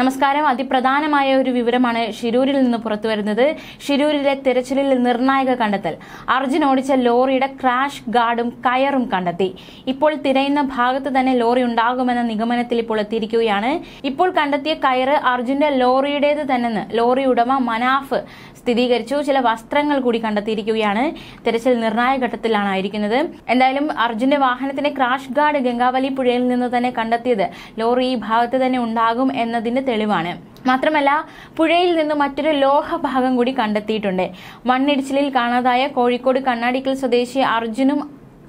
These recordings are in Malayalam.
നമസ്കാരം അതിപ്രധാനമായ ഒരു വിവരമാണ് ഷിരൂരിൽ നിന്ന് പുറത്തുവരുന്നത് ഷിരൂരിലെ തിരച്ചിലിൽ നിർണായക കണ്ടെത്തൽ അർജുൻ ഓടിച്ച ലോറിയുടെ ക്രാഷ് ഗാർഡും കയറും കണ്ടെത്തി ഇപ്പോൾ തിരയുന്ന ഭാഗത്ത് തന്നെ ലോറി ഉണ്ടാകുമെന്ന നിഗമനത്തിൽ ഇപ്പോൾ എത്തിയിരിക്കുകയാണ് ഇപ്പോൾ കണ്ടെത്തിയ കയറ് അർജുന്റെ ലോറിയുടേത് തന്നെന്ന് ലോറി ഉടമ മനാഫ് സ്ഥിരീകരിച്ചു ചില വസ്ത്രങ്ങൾ കൂടി കണ്ടെത്തിയിരിക്കുകയാണ് തിരച്ചിൽ നിർണായക ഘട്ടത്തിലാണ് ആയിരിക്കുന്നത് എന്തായാലും അർജുന്റെ വാഹനത്തിന്റെ ക്രാഷ് ഗാർഡ് ഗംഗാവലി പുഴയിൽ നിന്ന് തന്നെ കണ്ടെത്തിയത് ലോറി ഈ ഭാഗത്ത് തന്നെ ഉണ്ടാകും എന്നതിന് തെളിവാണ് മാത്രമല്ല പുഴയിൽ നിന്ന് മറ്റൊരു ലോഹ ഭാഗം കൂടി കണ്ടെത്തിയിട്ടുണ്ട് മണ്ണിടിച്ചിലിൽ കാണാതായ കോഴിക്കോട് കണ്ണാടിക്കൽ സ്വദേശി അർജുനും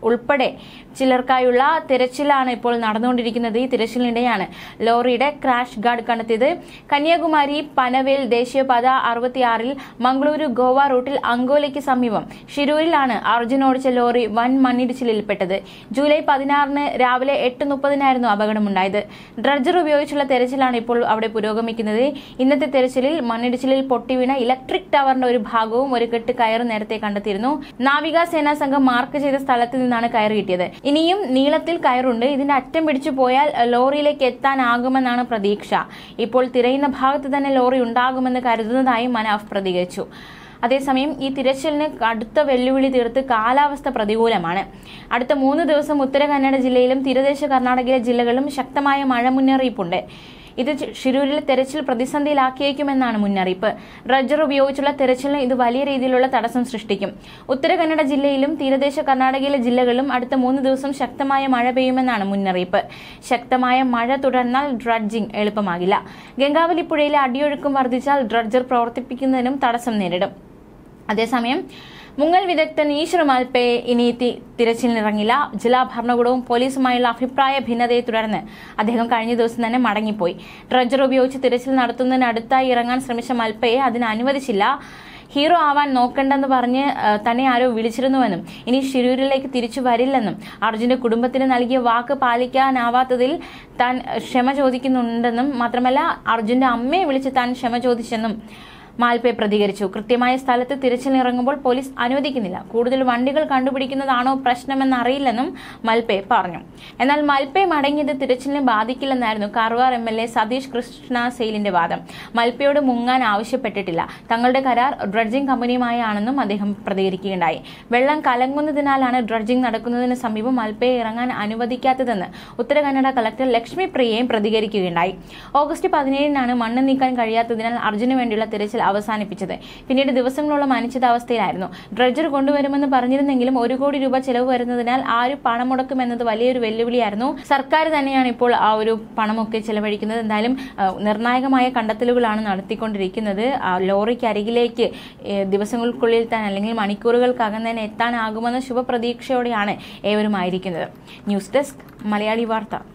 ഉൾപ്പെടെ ചിലർക്കായുള്ള തിരച്ചിലാണ് ഇപ്പോൾ നടന്നുകൊണ്ടിരിക്കുന്നത് ഈ തിരച്ചിലിനിടെയാണ് ലോറിയുടെ ക്രാഷ് ഗാർഡ് കണ്ടെത്തിയത് കന്യാകുമാരി പനവേൽ ദേശീയപാത അറുപത്തിയാറിൽ മംഗളൂരു ഗോവ റൂട്ടിൽ അങ്കോലയ്ക്ക് സമീപം ഷിരൂരിലാണ് അർജുൻ ഓടിച്ച ലോറി വൻ മണ്ണിടിച്ചിലിൽപ്പെട്ടത് ജൂലൈ പതിനാറിന് രാവിലെ എട്ട് മുപ്പതിനായിരുന്നു അപകടമുണ്ടായത് ഡ്രഡ്ജർ ഉപയോഗിച്ചുള്ള തെരച്ചിലാണ് ഇപ്പോൾ അവിടെ പുരോഗമിക്കുന്നത് ഇന്നത്തെ തെരച്ചിലിൽ മണ്ണിടിച്ചിലിൽ പൊട്ടിവീണ ഇലക്ട്രിക് ടവറിന്റെ ഒരു ഭാഗവും ഒരു കെട്ട് കയറും നേരത്തെ കണ്ടെത്തിയിരുന്നു നാവികസേനാ സംഘം മാർക്ക് ചെയ്ത സ്ഥലത്ത് നിന്നാണ് കയർ കിട്ടിയത് ഇനിയും നീളത്തിൽ കയറുണ്ട് ഇതിന്റെ അറ്റം പിടിച്ചു പോയാൽ ലോറിയിലേക്ക് എത്താനാകുമെന്നാണ് പ്രതീക്ഷ ഇപ്പോൾ തിരയുന്ന ഭാഗത്ത് തന്നെ ലോറി ഉണ്ടാകുമെന്ന് കരുതുന്നതായി മനാഫ് പ്രതികരിച്ചു അതേസമയം ഈ തിരച്ചിലിന് കടുത്ത വെല്ലുവിളി തീർത്ത് കാലാവസ്ഥ പ്രതികൂലമാണ് അടുത്ത മൂന്ന് ദിവസം ഉത്തര കന്നഡ ജില്ലയിലും തീരദേശ കർണാടകയിലെ ജില്ലകളിലും ശക്തമായ മഴ മുന്നറിയിപ്പുണ്ട് ഇത് ഷിരൂരിലെ തെരച്ചിൽ പ്രതിസന്ധിയിലാക്കിയേക്കുമെന്നാണ് മുന്നറിയിപ്പ് ഡ്രഡ്ജർ ഉപയോഗിച്ചുള്ള തെരച്ചിലിന് ഇത് വലിയ രീതിയിലുള്ള തടസ്സം സൃഷ്ടിക്കും ഉത്തര കന്നഡ ജില്ലയിലും തീരദേശ കർണാടകയിലെ ജില്ലകളിലും അടുത്ത മൂന്ന് ദിവസം ശക്തമായ മഴ പെയ്യുമെന്നാണ് മുന്നറിയിപ്പ് ശക്തമായ മഴ തുടർന്നാൽ ഡ്രഡ്ജിംഗ് എളുപ്പമാകില്ല ഗംഗാവലി പുഴയിലെ അടിയൊഴുക്കും വർദ്ധിച്ചാൽ ഡ്രഡ്ജർ പ്രവർത്തിപ്പിക്കുന്നതിനും തടസ്സം നേരിടും അതേസമയം മുങ്ങൽ വിദഗ്ധൻ ഈശ്വർ മാൽപ്പയെ ഇനി തിരച്ചിലിനിറങ്ങില്ല ജില്ലാ ഭരണകൂടവും പോലീസുമായുള്ള അഭിപ്രായ ഭിന്നതയെ തുടർന്ന് അദ്ദേഹം കഴിഞ്ഞ ദിവസം തന്നെ മടങ്ങിപ്പോയി ഡ്രഡ്ജർ ഉപയോഗിച്ച് തിരച്ചിൽ നടത്തുന്നതിനടുത്തായി അടുത്തായി ഇറങ്ങാൻ ശ്രമിച്ച മൽപ്പയെ അതിന് അനുവദിച്ചില്ല ഹീറോ ആവാൻ നോക്കണ്ടെന്ന് പറഞ്ഞ് തന്നെ ആരോ വിളിച്ചിരുന്നുവെന്നും ഇനി ഷിരൂരിലേക്ക് തിരിച്ചു വരില്ലെന്നും അർജുന്റെ കുടുംബത്തിന് നൽകിയ വാക്ക് പാലിക്കാനാവാത്തതിൽ താൻ ക്ഷമ ചോദിക്കുന്നുണ്ടെന്നും മാത്രമല്ല അർജുന്റെ അമ്മയെ വിളിച്ച് താൻ ക്ഷമ ചോദിച്ചെന്നും മാൽപേ പ്രതികരിച്ചു കൃത്യമായ സ്ഥലത്ത് തിരച്ചിലിറങ്ങുമ്പോൾ പോലീസ് അനുവദിക്കുന്നില്ല കൂടുതൽ വണ്ടികൾ കണ്ടുപിടിക്കുന്നതാണോ പ്രശ്നമെന്ന് അറിയില്ലെന്നും മൽപേ പറഞ്ഞു എന്നാൽ മൽപേ മടങ്ങിയത് തിരച്ചിലിനെ ബാധിക്കില്ലെന്നായിരുന്നു Karwar M L A Satish Krishna സെയിലിന്റെ വാദം മൽപയോട് മുങ്ങാൻ ആവശ്യപ്പെട്ടിട്ടില്ല തങ്ങളുടെ കരാർ ഡ്രഡ്ജിംഗ് കമ്പനിയുമായാണെന്നും അദ്ദേഹം പ്രതികരിക്കുകയുണ്ടായി വെള്ളം കലങ്ങുന്നതിനാലാണ് ഡ്രഡ്ജിംഗ് നടക്കുന്നതിന് സമീപം മൽപയെ ഇറങ്ങാൻ അനുവദിക്കാത്തതെന്ന് ഉത്തര കന്നഡ കളക്ടർ ലക്ഷ്മി പ്രിയയും പ്രതികരിക്കുകയുണ്ടായി ഓഗസ്റ്റ് പതിനേഴിനാണ് മണ്ണ് നീക്കാൻ കഴിയാത്തതിനാൽ അർജുന് വേണ്ടിയുള്ള തിരച്ചിൽ അവസാനിപ്പിച്ചത് പിന്നീട് ദിവസങ്ങളോളം അവസ്ഥയിലായിരുന്നു ഡ്രഡ്ജർ കൊണ്ടുവരുമെന്ന് പറഞ്ഞിരുന്നെങ്കിലും ഒരു കോടി രൂപ ചെലവ് വരുന്നതിനാൽ ഒരു പണം എന്നത് വലിയൊരു വെല്ലുവിളിയായിരുന്നു സർക്കാർ തന്നെയാണ് ഇപ്പോൾ ആ ഒരു പണമൊക്കെ ചെലവഴിക്കുന്നത് എന്തായാലും നിർണായകമായ കണ്ടെത്തലുകളാണ് നടത്തിക്കൊണ്ടിരിക്കുന്നത് ലോറിക്ക് അരികിലേക്ക് ദിവസങ്ങൾക്കുള്ളിൽ തന്നെ അല്ലെങ്കിൽ മണിക്കൂറുകൾക്കകം തന്നെ എത്താനാകുമെന്ന ശുഭപ്രതീക്ഷയോടെയാണ് ഏവരുമായിരിക്കുന്നത് ന്യൂസ് ഡെസ്ക് മലയാളി വാർത്ത